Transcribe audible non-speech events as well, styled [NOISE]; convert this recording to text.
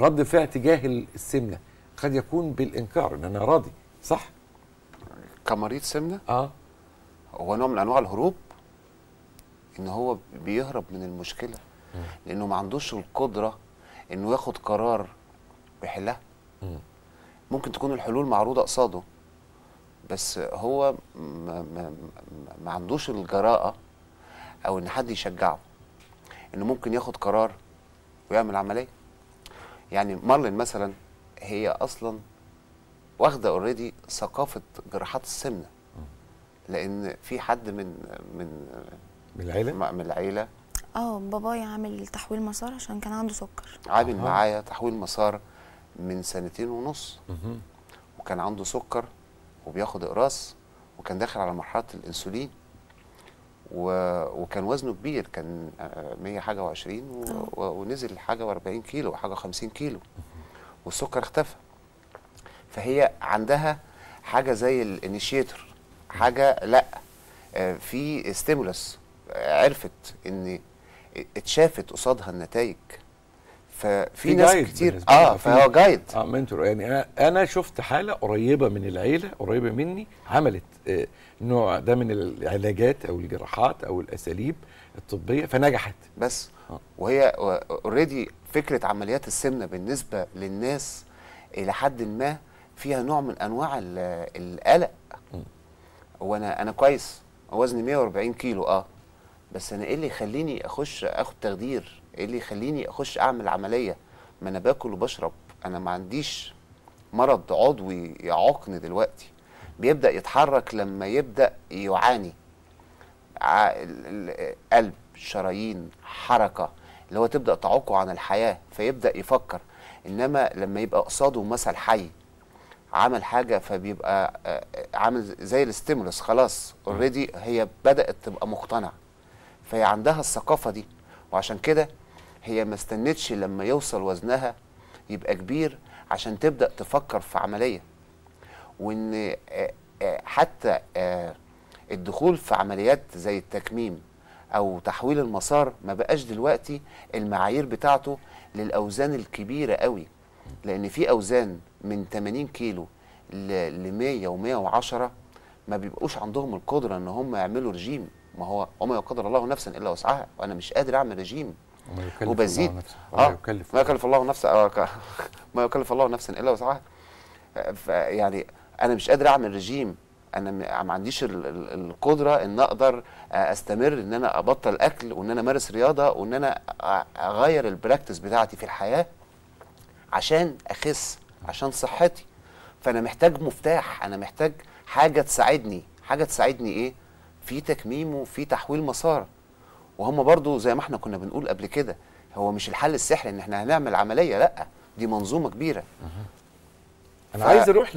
رد فعل تجاه السمنه قد يكون بالانكار ان انا راضي صح كمريض سمنه اه هو نوع من انواع الهروب ان هو بيهرب من المشكله م. لانه ما عندوش القدره انه ياخد قرار بحلها م. ممكن تكون الحلول معروضه قصاده بس هو ما, ما, ما عندوش الجراءه او ان حد يشجعه انه ممكن ياخد قرار ويعمل عمليه يعني مارلين مثلا هي اصلا واخده اوريدي ثقافه جراحات السمنه لان في حد من من من العيله من العيله اه بابايا عامل تحويل مسار عشان كان عنده سكر عامل آه. معايا تحويل مسار من سنتين ونص وكان عنده سكر وبياخد اقراص وكان داخل على مرحله الانسولين و... وكان وزنه كبير كان 100 آه، حاجه و20 اه. و... ونزل حاجه و40 كيلو وحاجه 50 كيلو والسكر اختفى فهي عندها حاجه زي الانيشيتور حاجه لا آه، في ستيمولس عرفت ان اتشافت قصادها النتائج ففي ناس كتير اه فهو جايد اه منتور يعني انا انا شفت حاله قريبه من العيله قريبه مني عملت آه نوع ده من العلاجات او الجراحات او الاساليب الطبيه فنجحت بس آه. وهي اوريدي فكره عمليات السمنه بالنسبه للناس الى حد ما فيها نوع من انواع القلق وانا انا كويس وزني 140 كيلو اه بس انا ايه اللي يخليني اخش اخد تخدير ايه اللي يخليني اخش اعمل عمليه ما انا باكل وبشرب انا ما عنديش مرض عضوي يعاقني دلوقتي بيبدا يتحرك لما يبدا يعاني قلب شرايين حركه اللي هو تبدا تعوقه عن الحياه فيبدا يفكر انما لما يبقى قصاده مثل حي عمل حاجه فبيبقى عامل زي الاستيمولس خلاص اوريدي هي بدات تبقى مقتنعه فهي عندها الثقافه دي وعشان كده هي ما استنتش لما يوصل وزنها يبقى كبير عشان تبدا تفكر في عمليه وان آه، آه، حتى آه، الدخول في عمليات زي التكميم او تحويل المسار ما بقاش دلوقتي المعايير بتاعته للاوزان الكبيره قوي لان في اوزان من 80 كيلو ل 100 و110 ما بيبقوش عندهم القدره ان هم يعملوا رجيم ما هو وما يقدر الله نفسا الا وسعها وانا مش قادر اعمل رجيم وبزيد وما يكلف, آه. يكلف الله نفسا آه، [LAUGHS] ما يكلف الله نفسا الا وسعها يعني انا مش قادر اعمل رجيم انا ما عنديش القدره ان اقدر آه، استمر ان انا ابطل اكل وان انا امارس رياضه وان انا اغير البراكتس بتاعتي في الحياه عشان اخس عشان صحتي فانا محتاج مفتاح انا محتاج حاجه تساعدني حاجه تساعدني ايه في تكميم وفي تحويل مسار وهم برضو زي ما احنا كنا بنقول قبل كده هو مش الحل السحري ان احنا هنعمل عمليه لا دي منظومه كبيره انا ف... عايز اروح